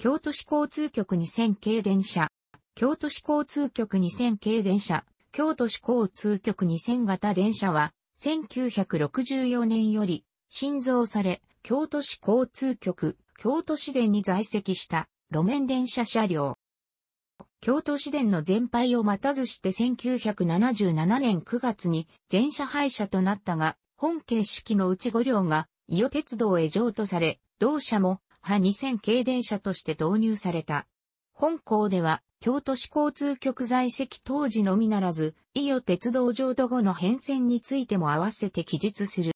京都市交通局2000系電車、京都市交通局2000系電車、京都市交通局2000型電車は、1964年より、新造され、京都市交通局、京都市電に在籍した路面電車車両。京都市電の全廃を待たずして1977年9月に全車廃車となったが、本形式のうち5両が伊予鉄道へ譲渡され、同社も派2000系電車として導入された。本校では、京都市交通局在籍当時のみならず、伊予鉄道上都後の変遷についても合わせて記述する。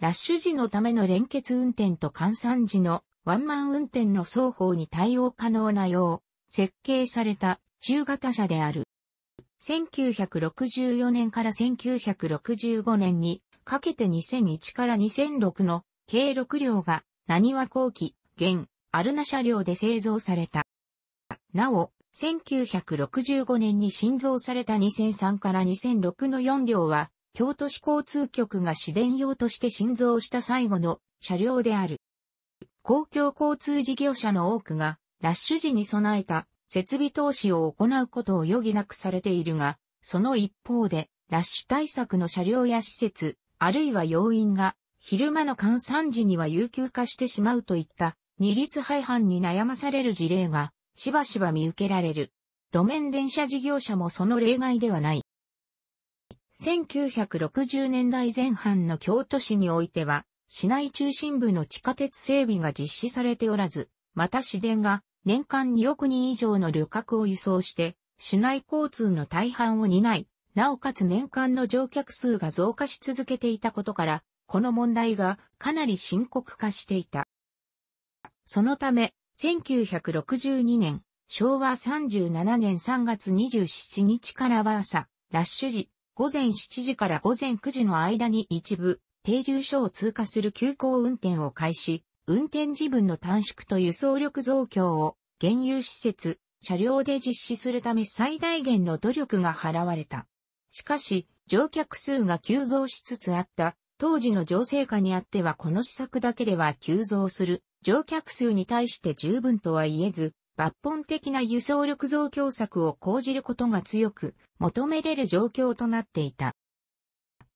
ラッシュ時のための連結運転と換算時のワンマン運転の双方に対応可能なよう、設計された中型車である。1964年から1965年にかけて2001から2006の計6両が何は後期、現、アルナ車両で製造された。なお、1965年に新造された2003から2006の4両は、京都市交通局が市電用として新造した最後の車両である。公共交通事業者の多くが、ラッシュ時に備えた設備投資を行うことを余儀なくされているが、その一方で、ラッシュ対策の車両や施設、あるいは要因が昼間の閑散時には有給化してしまうといった二律廃反に悩まされる事例がしばしば見受けられる。路面電車事業者もその例外ではない。1960年代前半の京都市においては、市内中心部の地下鉄整備が実施されておらず、また市電が年間2億人以上の旅客を輸送して、市内交通の大半を担い、なおかつ年間の乗客数が増加し続けていたことから、この問題がかなり深刻化していた。そのため、1962年、昭和37年3月27日からは朝、ラッシュ時、午前7時から午前9時の間に一部、停留所を通過する急行運転を開始、運転時分の短縮と輸送力増強を、原油施設、車両で実施するため最大限の努力が払われた。しかし、乗客数が急増しつつあった当時の情勢下にあってはこの施策だけでは急増する乗客数に対して十分とは言えず、抜本的な輸送力増強策を講じることが強く求めれる状況となっていた。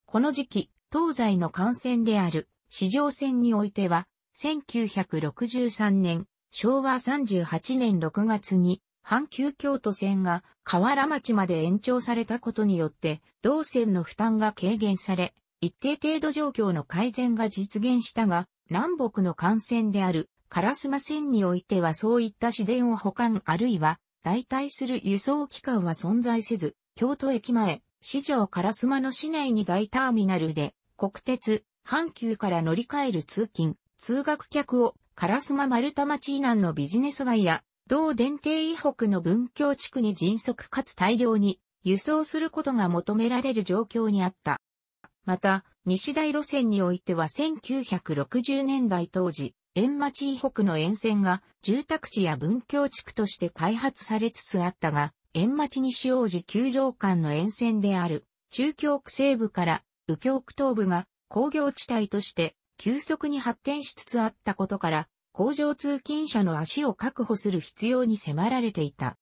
この時期、東西の幹線である市場線においては、1963年、昭和38年6月に、阪急京都線が河原町まで延長されたことによって、同線の負担が軽減され、一定程度状況の改善が実現したが、南北の幹線である、烏丸線においてはそういった市電を保管あるいは代替する輸送機関は存在せず、京都駅前、市場烏丸の市内に大ターミナルで、国鉄、阪急から乗り換える通勤、通学客を、烏丸丸太町以南のビジネス街や、同電停以北の文京地区に迅速かつ大量に輸送することが求められる状況にあった。また、西大路線においては1960年代当時、円町以北の沿線が住宅地や文教地区として開発されつつあったが、円町西王子球場間の沿線である中京区西部から右京区東部が工業地帯として急速に発展しつつあったことから、工場通勤者の足を確保する必要に迫られていた。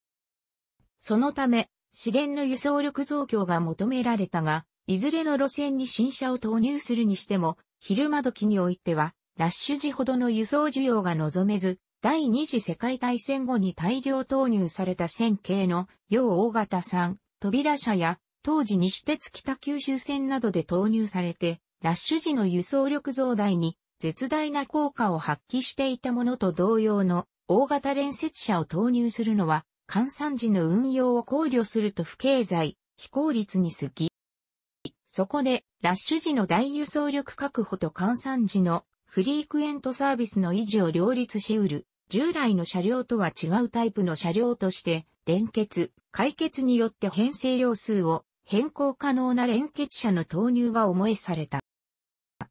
そのため、資源の輸送力増強が求められたが、いずれの路線に新車を投入するにしても、昼間時においては、ラッシュ時ほどの輸送需要が望めず、第二次世界大戦後に大量投入された線形の、要大型産、扉車や、当時西鉄北九州線などで投入されて、ラッシュ時の輸送力増大に絶大な効果を発揮していたものと同様の大型連接車を投入するのは、換算時の運用を考慮すると不経済、非効率に過ぎ、そこで、ラッシュ時の大輸送力確保と換算時のフリークエントサービスの維持を両立し得る、従来の車両とは違うタイプの車両として、連結、解決によって編成量数を変更可能な連結車の投入が思いされた。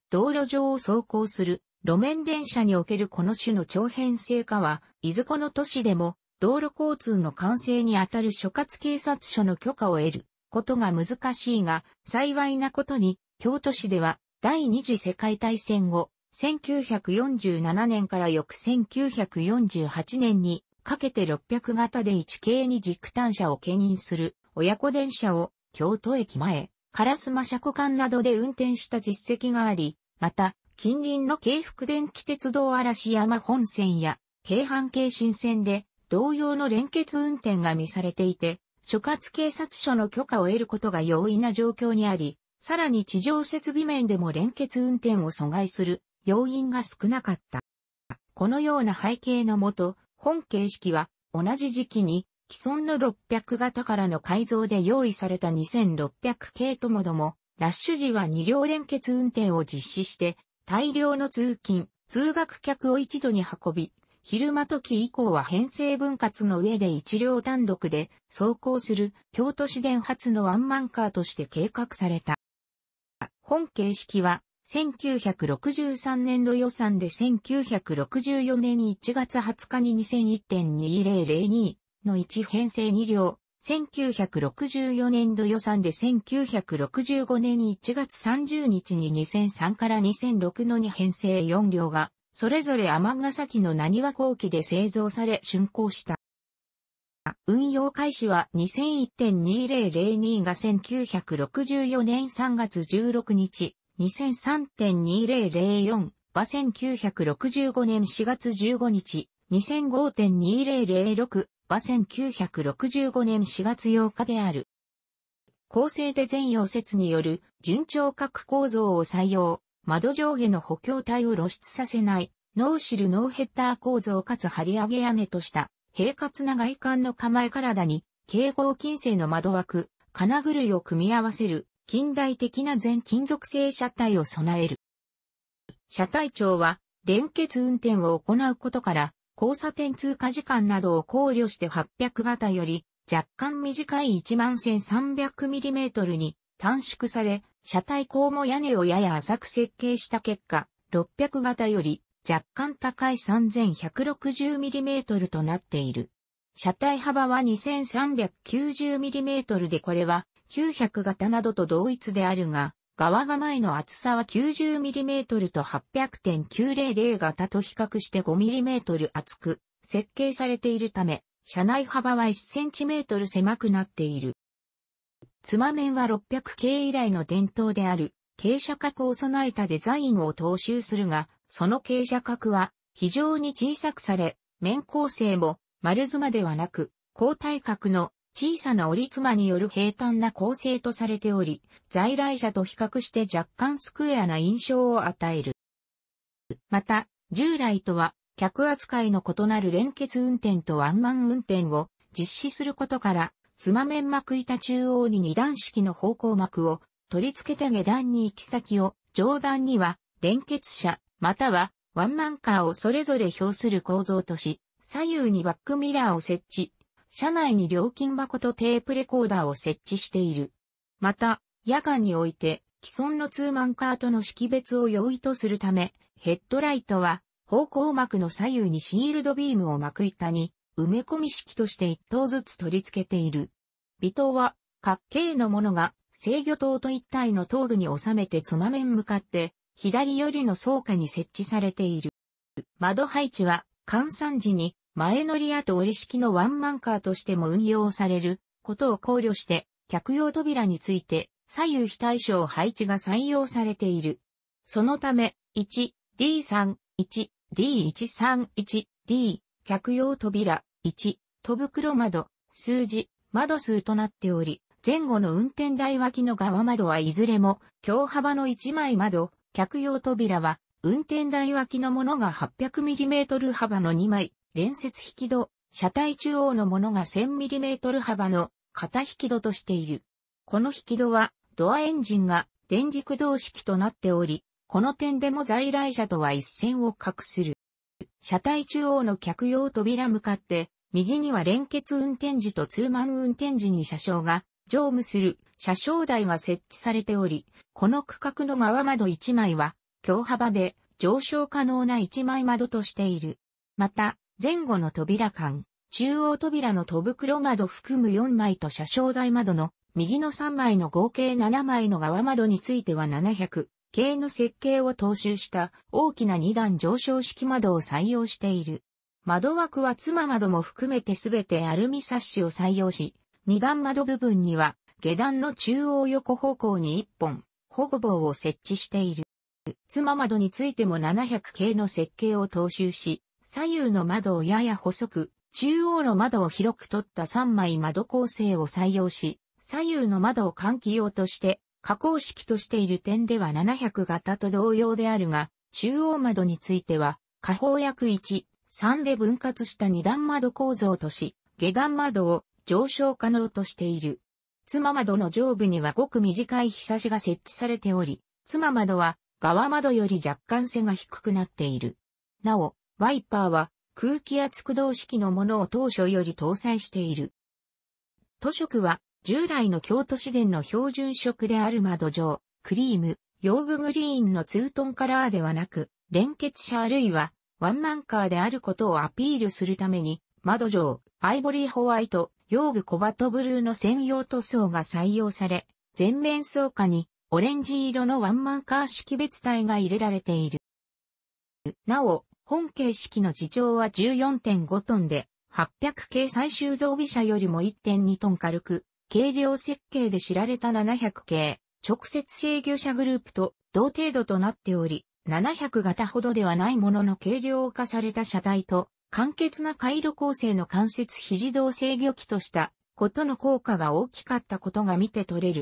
道路上を走行する路面電車におけるこの種の長編成化は、いずこの都市でも道路交通の完成にあたる所轄警察署の許可を得ることが難しいが、幸いなことに、京都市では第二次世界大戦後、1947年から翌1948年にかけて600型で1系に軸単車を牽引する親子電車を京都駅前、烏丸車庫間などで運転した実績があり、また近隣の京福電気鉄道嵐山本線や京阪京新線で同様の連結運転が見されていて、所轄警察署の許可を得ることが容易な状況にあり、さらに地上設備面でも連結運転を阻害する要因が少なかった。このような背景のもと、本形式は同じ時期に既存の600型からの改造で用意された2600系ともども、ラッシュ時は2両連結運転を実施して、大量の通勤、通学客を一度に運び、昼間時以降は編成分割の上で一両単独で走行する京都市電発のワンマンカーとして計画された。本形式は1963年度予算で1964年1月20日に2001.2002の1編成2両、1964年度予算で1965年1月30日に2003から2006の2編成4両がそれぞれ尼崎の何は後期で製造され竣工した。運用開始は2001.2002が1964年3月16日、2003.2004は1965年4月15日、2005.2006は1965年4月8日である。構成で全溶接による順調核構造を採用、窓上下の補強体を露出させない、ノーシルノーヘッダー構造かつ張り上げ屋根とした、平滑な外観の構え体に、蛍光金星の窓枠、金具類を組み合わせる、近代的な全金属製車体を備える。車体長は、連結運転を行うことから、交差点通過時間などを考慮して800型より、若干短い 11,300mm に短縮され、車体高も屋根をやや浅く設計した結果、600型より若干高い 3160mm となっている。車体幅は 2390mm でこれは900型などと同一であるが、側構えの厚さは 90mm と800.900型と比較して 5mm 厚く設計されているため、車内幅は 1cm 狭くなっている。つま面は600系以来の伝統である、傾斜角を備えたデザインを踏襲するが、その傾斜角は非常に小さくされ、面構成も丸妻ではなく、交代角の小さな折り妻による平坦な構成とされており、在来車と比較して若干スクエアな印象を与える。また、従来とは客扱いの異なる連結運転とワンマン運転を実施することから、妻面膜板中央に二段式の方向膜を取り付けて下段に行き先を、上段には連結車、またはワンマンカーをそれぞれ表する構造とし、左右にバックミラーを設置、車内に料金箱とテープレコーダーを設置している。また、夜間において既存のツーマンカーとの識別を容易とするため、ヘッドライトは方向幕の左右にシールドビームを幕板に埋め込み式として一頭ずつ取り付けている。微糖は、角形のものが制御塔と一体の頭部に収めてつま面向かって、左寄りの倉下に設置されている。窓配置は、換算時に前乗りや折り式のワンマンカーとしても運用されることを考慮して、客用扉について左右非対称配置が採用されている。そのため、1、D3、1、D131、D、客用扉、1、戸袋窓、数字、窓数となっており、前後の運転台脇の側窓はいずれも、強幅の1枚窓、客用扉は、運転台脇のものが 800mm 幅の2枚、連接引き戸、車体中央のものが 1000mm 幅の片引き戸としている。この引き戸は、ドアエンジンが電磁駆動式となっており、この点でも在来車とは一線を画する。車体中央の客用扉向かって、右には連結運転時とツーマン運転時に車掌が乗務する車掌台が設置されており、この区画の側窓1枚は、強幅で上昇可能な1枚窓としている。また、前後の扉間、中央扉の戸袋窓含む4枚と車掌台窓の右の3枚の合計7枚の側窓については700、系の設計を踏襲した大きな二段上昇式窓を採用している。窓枠は妻窓も含めてすべてアルミサッシを採用し、二段窓部分には下段の中央横方向に一本保護棒を設置している。妻窓についても700系の設計を踏襲し、左右の窓をやや細く、中央の窓を広く取った3枚窓構成を採用し、左右の窓を換気用として加工式としている点では700型と同様であるが、中央窓については、下方約1、3で分割した二段窓構造とし、下段窓を上昇可能としている。妻窓の上部にはごく短い日差しが設置されており、妻窓は側窓より若干背が低くなっている。なお、ワイパーは空気圧駆動式のものを当初より搭載している。塗色は従来の京都市電の標準色である窓状、クリーム、ヨーブグリーンのツートンカラーではなく、連結車あるいはワンマンカーであることをアピールするために、窓状、アイボリーホワイト、ヨーブコバトブルーの専用塗装が採用され、全面装下にオレンジ色のワンマンカー識別体が入れられている。なお、本形式の地上は14.5トンで、800系最終増備車よりも1.2トン軽く、軽量設計で知られた700系、直接制御車グループと同程度となっており、700型ほどではないものの軽量化された車体と、簡潔な回路構成の関節非自動制御機としたことの効果が大きかったことが見て取れる。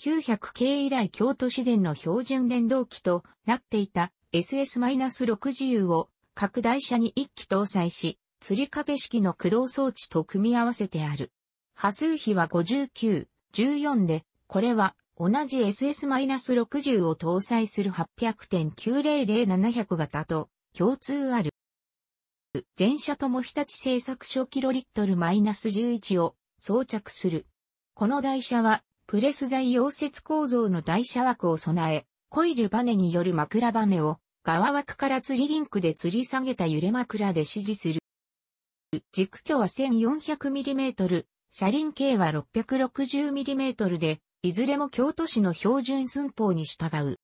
900系以来京都市電の標準電動機となっていた SS-60 を拡大車に1機搭載し、吊り掛け式の駆動装置と組み合わせてある。波数比は59、14で、これは同じ SS-60 を搭載する800.900700型と共通ある。全車とも日立製作所キロリットル -11 を装着する。この台車はプレス材溶接構造の台車枠を備え、コイルバネによる枕バネを側枠から釣りリンクで吊り下げた揺れ枕で支持する。軸距は 1400mm、車輪径は 660mm で、いずれも京都市の標準寸法に従う。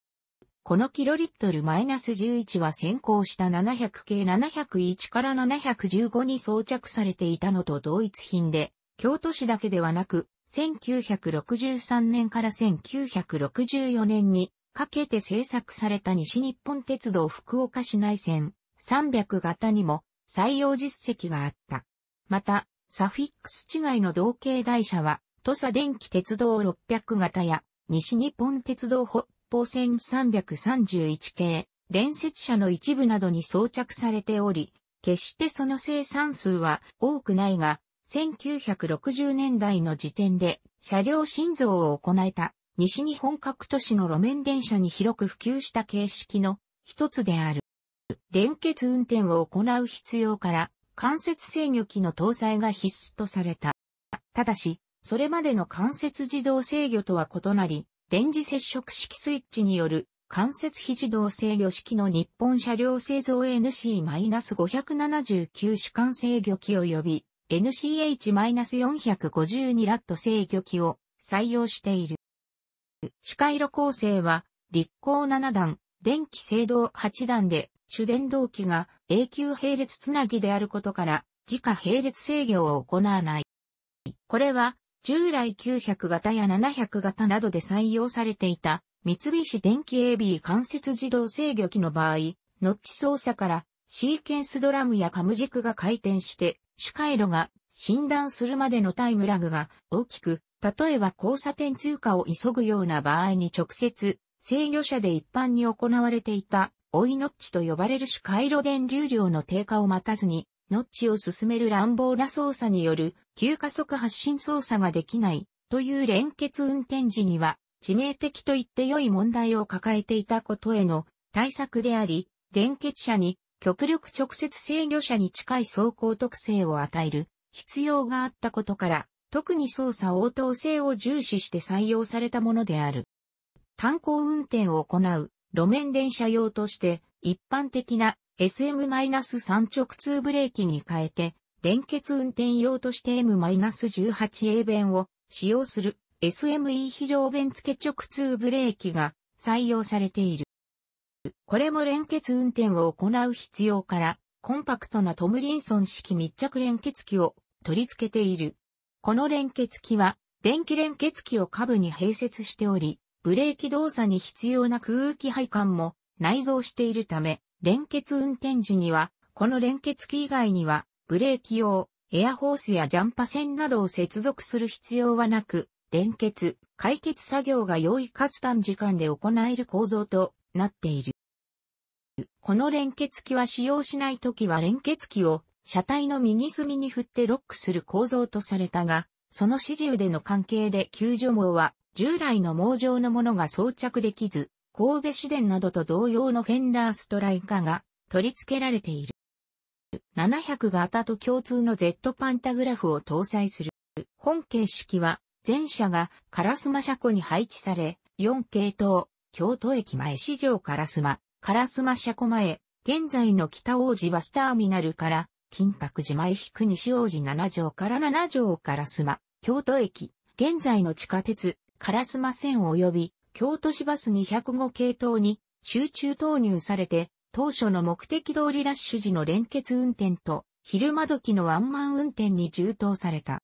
このキロリットル -11 は先行した700系701から715に装着されていたのと同一品で、京都市だけではなく、1963年から1964年にかけて製作された西日本鉄道福岡市内線300型にも採用実績があった。また、サフィックス違いの同型台車は、土佐電気鉄道600型や、西日本鉄道北方線331系、連接車の一部などに装着されており、決してその生産数は多くないが、1960年代の時点で車両振臓を行えた西日本各都市の路面電車に広く普及した形式の一つである。連結運転を行う必要から関節制御機の搭載が必須とされた。ただし、それまでの関節自動制御とは異なり、電磁接触式スイッチによる関節非自動制御式の日本車両製造 NC-579 主管制御機及び NCH-452 ラット制御機を採用している。主回路構成は、立候7段、電気制動8段で主電動機が永久並列つなぎであることから、自家並列制御を行わない。これは、従来900型や700型などで採用されていた、三菱電機 AB 関節自動制御機の場合、ノッチ操作からシーケンスドラムやカム軸が回転して、主回路が診断するまでのタイムラグが大きく、例えば交差点通過を急ぐような場合に直接制御者で一般に行われていた、追いノッチと呼ばれる主回路電流量の低下を待たずに、ノッチを進める乱暴な操作による、急加速発進操作ができない、という連結運転時には、致命的と言って良い問題を抱えていたことへの対策であり、連結者に極力直接制御者に近い走行特性を与える必要があったことから、特に操作応答性を重視して採用されたものである。炭鉱運転を行う路面電車用として一般的な SM-3 直通ブレーキに変えて連結運転用として M-18A 弁を使用する SME 非常弁付直通ブレーキが採用されている。これも連結運転を行う必要からコンパクトなトムリンソン式密着連結機を取り付けている。この連結機は電気連結機を下部に併設しており、ブレーキ動作に必要な空気配管も内蔵しているため、連結運転時には、この連結機以外には、ブレーキ用、エアホースやジャンパ線などを接続する必要はなく、連結、解決作業が容易かつ短時間で行える構造となっている。この連結機は使用しないときは連結機を車体の右隅に振ってロックする構造とされたが、その指示腕の関係で救助網は、従来の網状のものが装着できず、神戸市電などと同様のフェンダーストライカーが取り付けられている。700型と共通の Z パンタグラフを搭載する。本形式は、全車がカラスマ車庫に配置され、4系統、京都駅前市場カラスマ車庫前、現在の北王子バスターミナルから金閣寺前引く西王子7条から7条烏ま、京都駅、現在の地下鉄、烏ま線及び、京都市バス205系統に集中投入されて、当初の目的通りラッシュ時の連結運転と、昼間時のワンマン運転に充当された。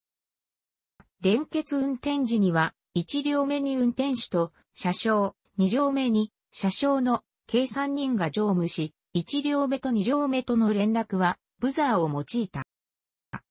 連結運転時には、1両目に運転手と車掌、2両目に車掌の計3人が乗務し、1両目と2両目との連絡はブザーを用いた。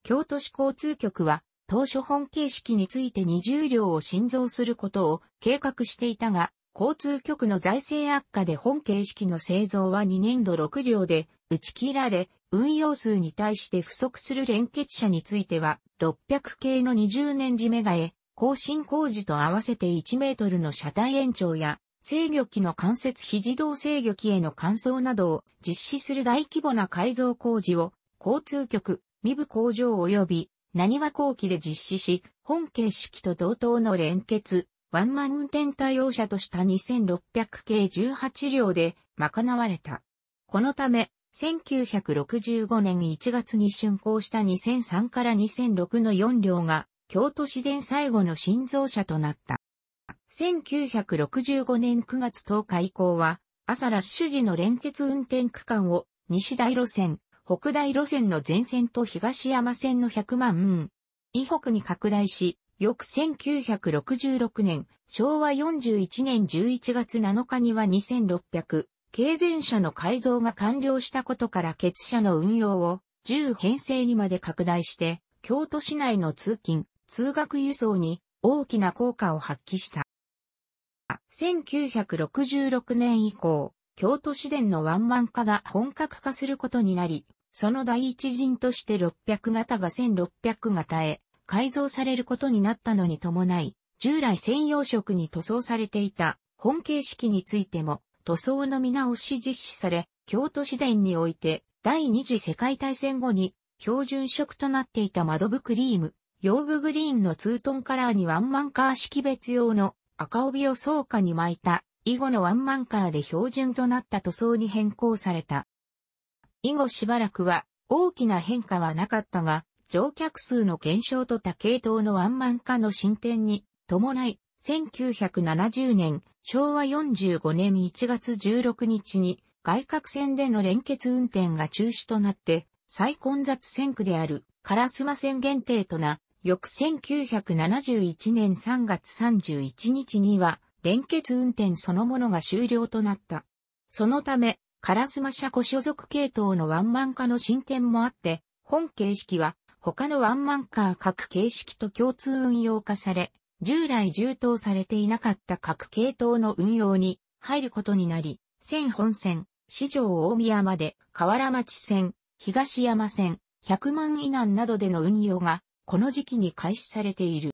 京都市交通局は、当初本形式について20両を新造することを計画していたが、交通局の財政悪化で本形式の製造は2年度6両で打ち切られ、運用数に対して不足する連結車については、600系の20年時メガへ、更新工事と合わせて1メートルの車体延長や、制御機の関節非自動制御機への換装などを実施する大規模な改造工事を交通局、三部工場及び、何は後期で実施し、本形式と同等の連結、ワンマン運転対応車とした2600系18両で賄われた。このため、1965年1月に竣工した2003から2006の4両が、京都市電最後の新造車となった。1965年9月10日以降は、朝ラッシュ時の連結運転区間を西大路線、北大路線の前線と東山線の100万以北に拡大し、翌1966年、昭和41年11月7日には2600、経前車の改造が完了したことから欠車の運用を10編成にまで拡大して、京都市内の通勤、通学輸送に大きな効果を発揮した。1966年以降、京都市電のワンマン化が本格化することになり、その第一陣として600型が1600型へ改造されることになったのに伴い、従来専用色に塗装されていた本形式についても塗装の見直し実施され、京都市電において第二次世界大戦後に標準色となっていた窓部クリーム、洋部グリーンのツートンカラーにワンマンカー識別用の赤帯を草下に巻いた以後のワンマンカーで標準となった塗装に変更された。以後しばらくは大きな変化はなかったが、乗客数の減少と多系統のワンマン化の進展に伴い、1970年、昭和45年1月16日に外角線での連結運転が中止となって、最混雑線区であるカラスマ線限定とな、翌1971年3月31日には連結運転そのものが終了となった。そのため、カラスマ社古所属系統のワンマン化の進展もあって、本形式は他のワンマンカー各形式と共通運用化され、従来充当されていなかった各系統の運用に入ることになり、千本線、市場大宮まで河原町線、東山線、百万以南などでの運用が、この時期に開始されている。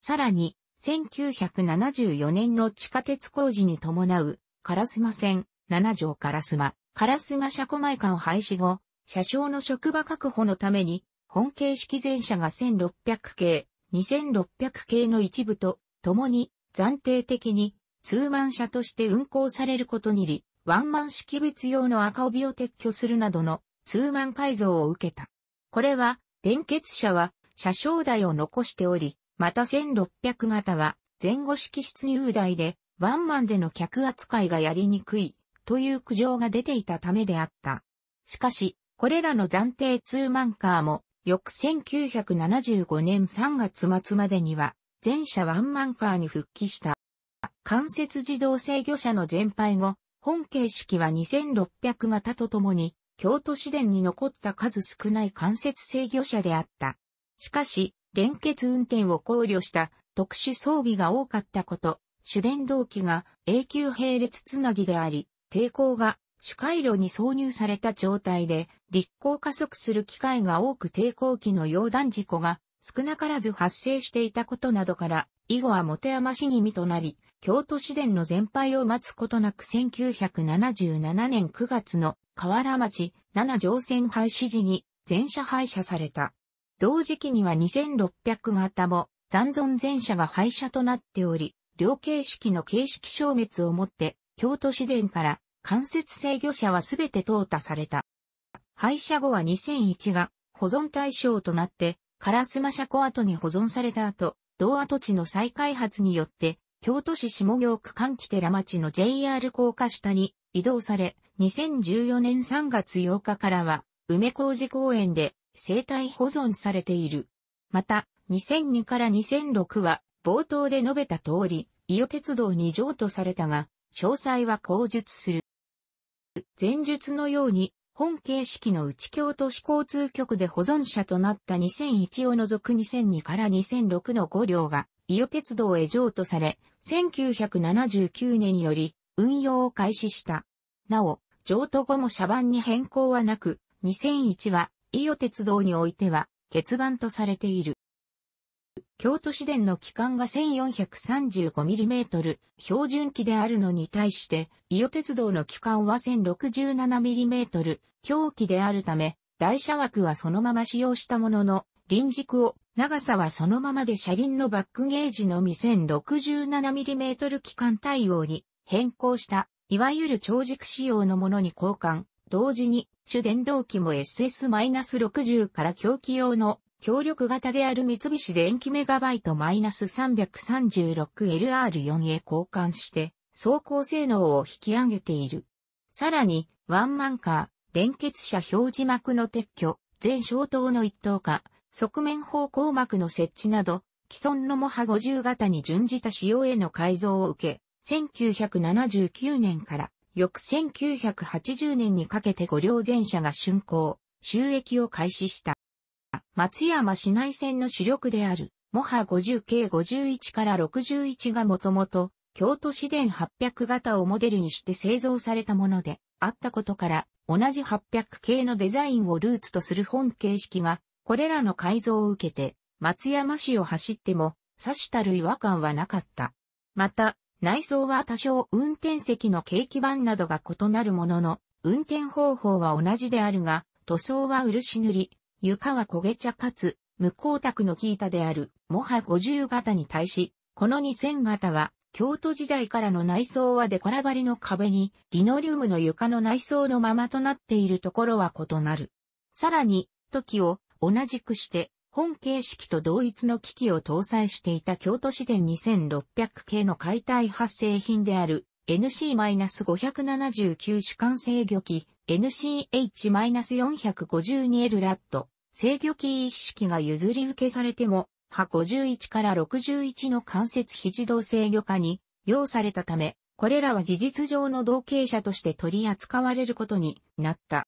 さらに、1974年の地下鉄工事に伴う、烏丸線、7条烏丸、烏丸車庫前館廃止後、車掌の職場確保のために、本形式前車が1600系、2600系の一部と、共に、暫定的に、通満車として運行されることにり、ワンマン識別用の赤帯を撤去するなどのツーマン改造を受けた。これは、連結車は車掌台を残しており、また1600型は前後式室入台でワンマンでの客扱いがやりにくいという苦情が出ていたためであった。しかし、これらの暫定2マンカーも、翌1975年3月末までには、全車ワンマンカーに復帰した。関節自動制御車の全廃後、本形式は2600型とともに、京都市電に残った数少ない関節制御車であった。しかし、連結運転を考慮した特殊装備が多かったこと、主電動機が永久並列つなぎであり、抵抗が主回路に挿入された状態で、立候加速する機会が多く抵抗期の溶断事故が少なからず発生していたことなどから、以後はて余し気味となり、京都市電の全廃を待つことなく1977年9月の河原町7乗線廃止時に全車廃車された。同時期には2600型も残存全車が廃車となっており、両形式の形式消滅をもって京都市電から間接制御車はすべて淘汰された。廃車後は2001が保存対象となって、烏マ車庫跡に保存された後、同跡地の再開発によって、京都市下京区関木寺町の JR 高架下に移動され、2014年3月8日からは、梅小路公園で生態保存されている。また、2002から2006は、冒頭で述べた通り、伊予鉄道に譲渡されたが、詳細は口述する。前述のように、本形式の内京都市交通局で保存者となった2001を除く2002から2006の5両が、伊予鉄道へ譲渡され、1979年により運用を開始した。なお、譲渡後も車番に変更はなく、2001は伊予鉄道においては、欠番とされている。京都市電の機関が 1435mm、標準機であるのに対して、伊予鉄道の期間は 1067mm、強機であるため、台車枠はそのまま使用したものの、輪軸を、長さはそのままで車輪のバックゲージのみ 1067mm 機関対応に変更した、いわゆる長軸仕様のものに交換。同時に、主電動機も SS-60 から狂気用の協力型である三菱電機メガバイト -336LR4 へ交換して、走行性能を引き上げている。さらに、ワンマンカー、連結車表示幕の撤去、全消灯の一等化、側面方向幕の設置など、既存のモハ50型に準じた仕様への改造を受け、1979年から翌1980年にかけて五両全車が竣工、収益を開始した。松山市内線の主力である、モハ50系51から61がもともと、京都市電800型をモデルにして製造されたものであったことから、同じ800系のデザインをルーツとする本形式が、これらの改造を受けて、松山市を走っても、刺したる違和感はなかった。また、内装は多少運転席の景気板などが異なるものの、運転方法は同じであるが、塗装は漆塗り、床は焦げ茶かつ、無光沢のキータである、もは50型に対し、この2000型は、京都時代からの内装はデコラバりの壁に、リノリウムの床の内装のままとなっているところは異なる。さらに、時を同じくして、本形式と同一の機器を搭載していた京都市電2600系の解体発生品である NC-579 主管制御機 NCH-452L ラット制御キー一式が譲り受けされても、波51から61の関節非自動制御化に要されたため、これらは事実上の同型車として取り扱われることになった。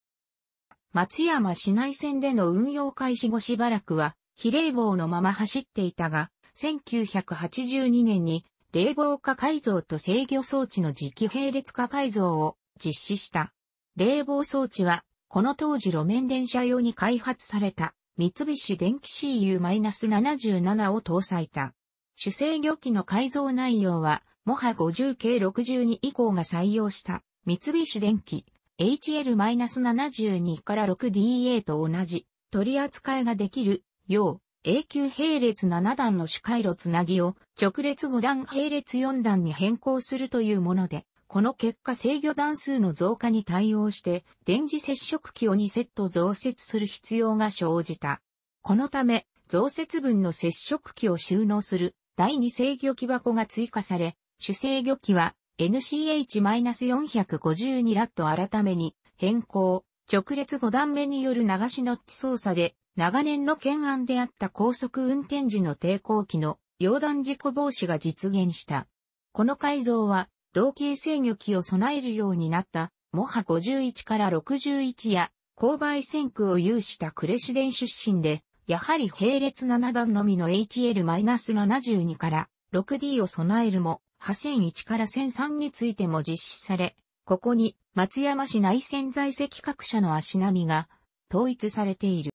松山市内線での運用開始後しばらくは、非冷房のまま走っていたが、1982年に冷房化改造と制御装置の磁気並列化改造を実施した。冷房装置はこの当時路面電車用に開発された三菱電機 CU-77 を搭載た。主制御機の改造内容は、モハ50系62以降が採用した三菱電機 HL-72 から 6DA と同じ取り扱いができるよう A 級並列7段の主回路つなぎを直列5段並列4段に変更するというもので、この結果制御段数の増加に対応して電磁接触器を2セット増設する必要が生じた。このため増設分の接触器を収納する第2制御機箱が追加され、主制御機は NCH-452 ラット改めに変更、直列5段目による流しノッチ操作で長年の懸案であった高速運転時の抵抗機の溶断事故防止が実現した。この改造は同系制御機を備えるようになった、モハ51から61や、勾配線区を有したクレシデン出身で、やはり並列7段のみの HL-72 から、6D を備えるも、0 0 1から0 3についても実施され、ここに松山市内線在籍各社の足並みが統一されている。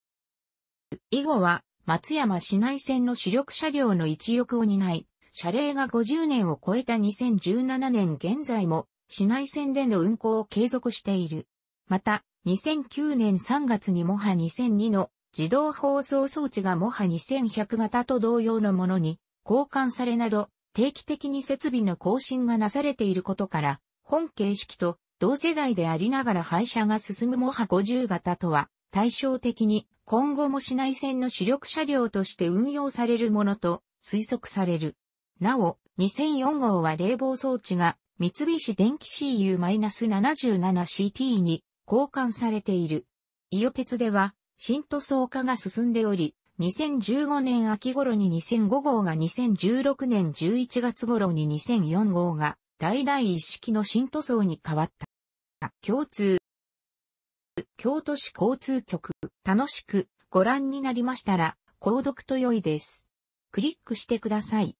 以後は松山市内線の主力車両の一翼を担い、謝礼が50年を超えた2017年現在も、市内線での運行を継続している。また、2009年3月にモハ2002の自動放送装置がモハ2100型と同様のものに交換されなど、定期的に設備の更新がなされていることから、本形式と同世代でありながら廃車が進むモハ50型とは、対照的に今後も市内線の主力車両として運用されるものと推測される。なお、2004号は冷房装置が三菱電機 CU-77CT に交換されている。伊予鉄では、新塗装化が進んでおり、2015年秋頃に2005号が2016年11月頃に2004号が代々一式の新塗装に変わった。共通。京都市交通局、楽しくご覧になりましたら、購読と良いです。クリックしてください。